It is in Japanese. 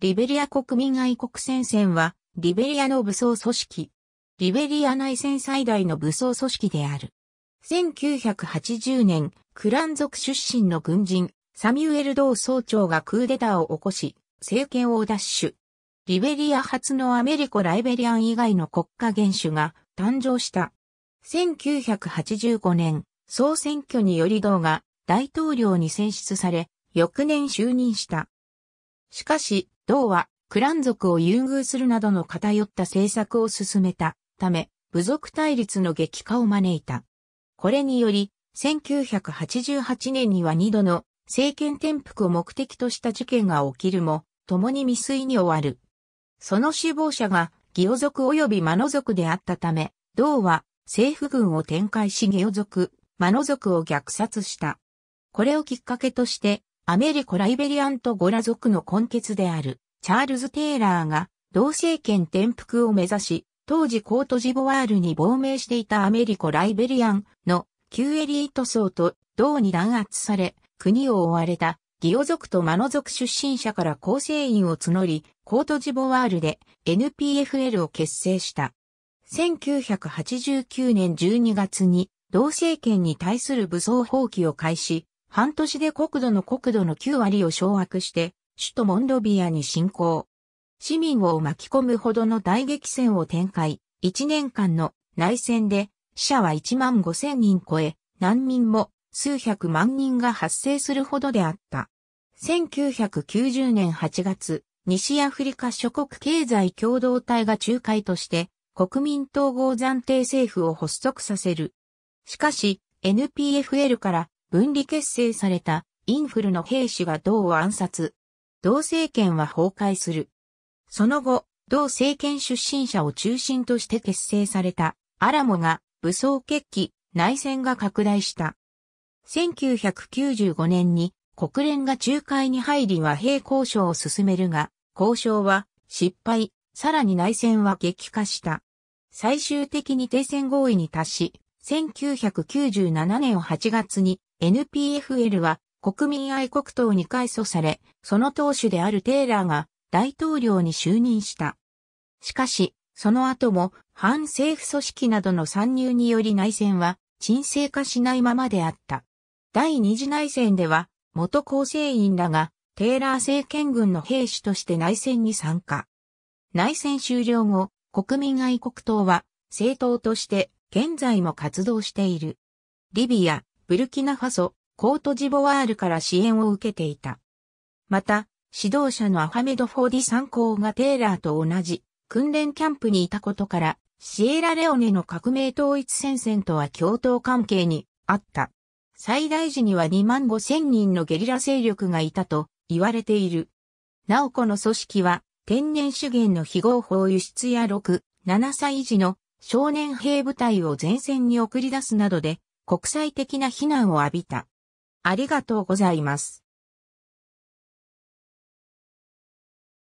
リベリア国民愛国戦線は、リベリアの武装組織。リベリア内戦最大の武装組織である。1980年、クラン族出身の軍人、サミュエル・ドー総長がクーデターを起こし、政権を奪取。リベリア初のアメリコ・ライベリアン以外の国家元首が誕生した。1985年、総選挙によりドーが大統領に選出され、翌年就任した。しかし、同は、クラン族を優遇するなどの偏った政策を進めたため、部族対立の激化を招いた。これにより、1988年には2度の政権転覆を目的とした事件が起きるも、共に未遂に終わる。その死亡者が、ギオ族及びマノ族であったため、同は政府軍を展開しギオ族、マノ族を虐殺した。これをきっかけとして、アメリコ・ライベリアンとゴラ族の根血である、チャールズ・テイラーが、同政権転覆を目指し、当時コートジボワールに亡命していたアメリコ・ライベリアンの旧エリート層と同に弾圧され、国を追われたギオ族とマノ族出身者から構成員を募り、コートジボワールで NPFL を結成した。1989年12月に同政権に対する武装放棄を開始、半年で国土の国土の9割を掌握して、首都モンロビアに侵攻。市民を巻き込むほどの大激戦を展開、1年間の内戦で死者は1万5千人超え、難民も数百万人が発生するほどであった。1990年8月、西アフリカ諸国経済共同体が仲介として、国民統合暫定政府を発足させる。しかし、NPFL から分離結成されたインフルの兵士が同を暗殺。同政権は崩壊する。その後、同政権出身者を中心として結成されたアラモが武装決起、内戦が拡大した。1995年に国連が仲介に入り和平交渉を進めるが、交渉は失敗、さらに内戦は激化した。最終的に停戦合意に達し、1997年8月に NPFL は国民愛国党に改組され、その党首であるテイラーが大統領に就任した。しかし、その後も反政府組織などの参入により内戦は沈静化しないままであった。第二次内戦では元構成員らがテイラー政権軍の兵士として内戦に参加。内戦終了後、国民愛国党は政党として現在も活動している。リビア、ブルキナファソ、コートジボワールから支援を受けていた。また、指導者のアハメド・フォーディ参考がテーラーと同じ訓練キャンプにいたことから、シエラレオネの革命統一戦線とは共闘関係にあった。最大時には2万5千人のゲリラ勢力がいたと言われている。なおこの組織は天然資源の非合法輸出や6、7歳児の少年兵部隊を前線に送り出すなどで国際的な非難を浴びた。ありがとうございます。